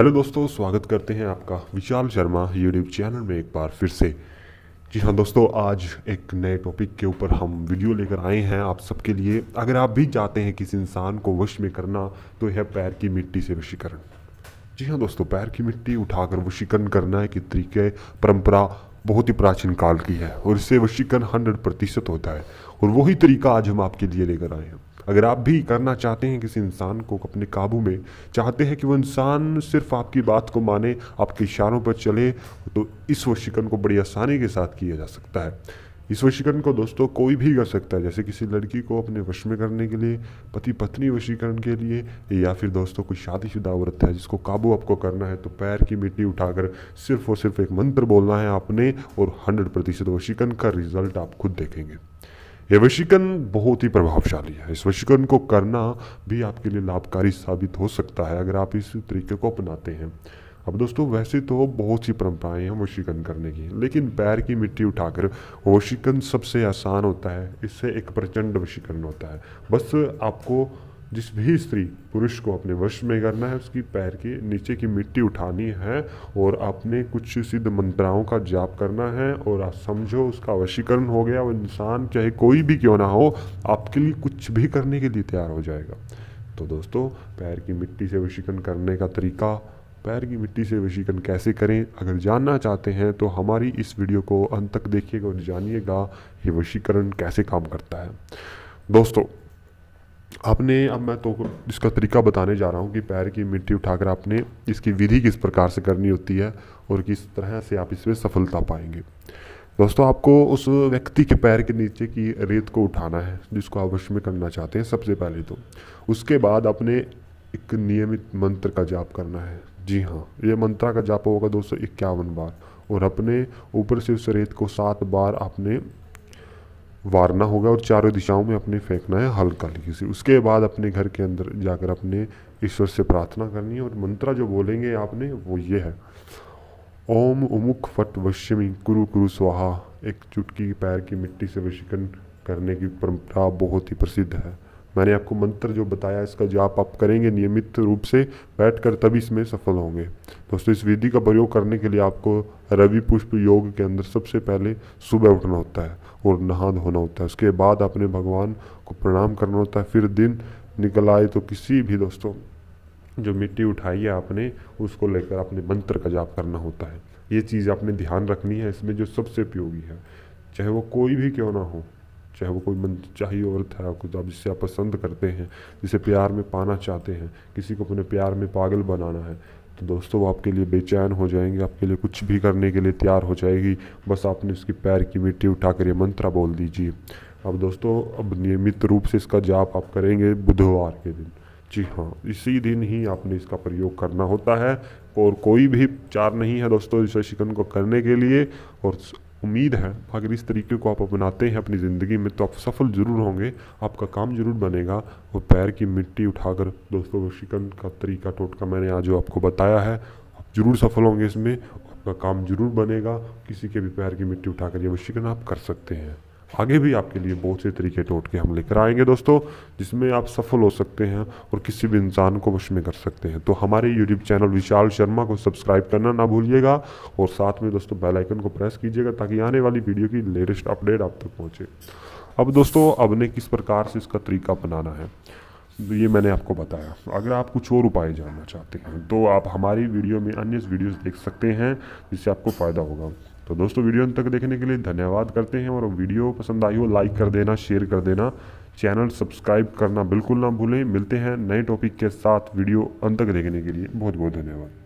hello दोस्तों स्वागत करते हैं आपका विशाल शर्मा यूट्यूब चैनल में एक बार फिर से जी हाँ दोस्तों आज एक नए टॉपिक के ऊपर हम वीडियो लेकर आए हैं आप सबके लिए अगर आप भी चाहते हैं किसी इंसान को वश में करना तो यह पैर की मिट्टी से वशीकरण जी हाँ दोस्तों पैर की मिट्टी उठाकर वशीकरण करना की तरीके परंपरा बहुत ही प्राचीन काल की है और इससे वशीकरण हंड्रेड प्रतिशत होता है और वही तरीका आज हम आपके लिए लेकर आए हैं अगर आप भी करना चाहते हैं किसी इंसान को अपने काबू में चाहते हैं कि वो इंसान सिर्फ आपकी बात को माने आपके इशारों पर चले तो इस वशिकन को बड़ी आसानी के साथ किया जा सकता है इस वशीकरण को दोस्तों कोई भी कर सकता है जैसे किसी लड़की को अपने वश में करने के लिए पति पत्नी वशीकरण के लिए या फिर दोस्तों कोई शादीशुदा औरत है जिसको काबू आपको करना है तो पैर की मिट्टी उठाकर सिर्फ और सिर्फ एक मंत्र बोलना है आपने और हंड्रेड प्रतिशत वशीकरण का रिजल्ट आप खुद देखेंगे ये वशीकरण बहुत ही प्रभावशाली है इस वशीकरण को करना भी आपके लिए लाभकारी साबित हो सकता है अगर आप इस तरीके को अपनाते हैं अब दोस्तों वैसे तो बहुत सी परंपराएं हैं वशीकरण करने की लेकिन पैर की मिट्टी उठाकर वशीकरण सबसे आसान होता है इससे एक प्रचंड वशीकरण होता है बस आपको जिस भी स्त्री पुरुष को अपने वश में करना है उसकी पैर के नीचे की मिट्टी उठानी है और अपने कुछ सिद्ध मंत्राओं का जाप करना है और आप समझो उसका वशीकरण हो गया वो इंसान चाहे कोई भी क्यों ना हो आपके लिए कुछ भी करने के लिए तैयार हो जाएगा तो दोस्तों पैर की मिट्टी से वशीकरण करने का तरीका पैर की मिट्टी से वशीकरण कैसे करें अगर जानना चाहते हैं तो हमारी इस वीडियो को अंत तक देखिएगा और जानिएगा ये वशीकरण कैसे काम करता है दोस्तों आपने अब मैं तो इसका तरीका बताने जा रहा हूँ कि पैर की मिट्टी उठाकर आपने इसकी विधि किस प्रकार से करनी होती है और किस तरह से आप इसमें सफलता पाएंगे दोस्तों आपको उस व्यक्ति के पैर के नीचे की रेत को उठाना है जिसको आप वश में करना चाहते हैं सबसे पहले तो उसके बाद आपने एक नियमित मंत्र का जाप करना है जी हाँ ये मंत्रा का जाप होगा सौ इक्यावन बार और अपने ऊपर से उस रेत को सात बार आपने वारना होगा और चारों दिशाओं में अपने फेंकना है हल्का लिखी से उसके बाद अपने घर के अंदर जाकर अपने ईश्वर से प्रार्थना करनी है और मंत्रा जो बोलेंगे आपने वो ये है ओम उमुख फट वश्यमी कुरु कुरु स्वाहा एक चुटकी पैर की मिट्टी से वशीकरण करने की परंपरा बहुत ही प्रसिद्ध है मैंने आपको मंत्र जो बताया इसका जाप आप करेंगे नियमित रूप से बैठ कर तभी इसमें सफल होंगे दोस्तों इस विधि का प्रयोग करने के लिए आपको रवि पुष्प योग के अंदर सबसे पहले सुबह उठना होता है और नहा धोना होता है उसके बाद अपने भगवान को प्रणाम करना होता है फिर दिन निकल आए तो किसी भी दोस्तों जो मिट्टी उठाई है आपने उसको लेकर अपने मंत्र का जाप करना होता है ये चीज़ आपने ध्यान रखनी है इसमें जो सबसे उपयोगी है चाहे वो कोई भी क्यों ना हो चाहे वो कोई मनचाही चाहिए औरत है कुछ आप जिससे आप पसंद करते हैं जिसे प्यार में पाना चाहते हैं किसी को अपने प्यार में पागल बनाना है तो दोस्तों वो आपके लिए बेचैन हो जाएंगे आपके लिए कुछ भी करने के लिए तैयार हो जाएगी बस आपने उसकी पैर की मिट्टी उठाकर ये मंत्रा बोल दीजिए अब दोस्तों अब नियमित रूप से इसका जाप आप करेंगे बुधवार के दिन जी हाँ इसी दिन ही आपने इसका प्रयोग करना होता है और कोई भी उपचार नहीं है दोस्तों इस शिकन को करने के लिए और उम्मीद है अगर इस तरीके को आप अपनाते हैं अपनी ज़िंदगी में तो आप सफल ज़रूर होंगे आपका काम ज़रूर बनेगा वो पैर की मिट्टी उठाकर दोस्तों शिकन का तरीका टोटका मैंने आज जो आपको बताया है आप ज़रूर सफल होंगे इसमें आपका काम ज़रूर बनेगा किसी के भी पैर की मिट्टी उठाकर ये वो शिकन आप कर सकते हैं आगे भी आपके लिए बहुत से तरीके टोट के हम लेकर आएंगे दोस्तों जिसमें आप सफल हो सकते हैं और किसी भी इंसान को वश में कर सकते हैं तो हमारे यूट्यूब चैनल विशाल शर्मा को सब्सक्राइब करना ना भूलिएगा और साथ में दोस्तों बेल आइकन को प्रेस कीजिएगा ताकि आने वाली वीडियो की लेटेस्ट अपडेट आप तक पहुँचे अब दोस्तों अब ने किस प्रकार से इसका तरीका अपनाना है तो ये मैंने आपको बताया अगर आप कुछ और उपाय जानना चाहते हैं तो आप हमारी वीडियो में अन्य वीडियोस देख सकते हैं जिससे आपको फ़ायदा होगा तो दोस्तों वीडियो अंत तक देखने के लिए धन्यवाद करते हैं और वीडियो पसंद आई हो लाइक कर देना शेयर कर देना चैनल सब्सक्राइब करना बिल्कुल ना भूलें मिलते हैं नए टॉपिक के साथ वीडियो अंत तक देखने के लिए बहुत बहुत धन्यवाद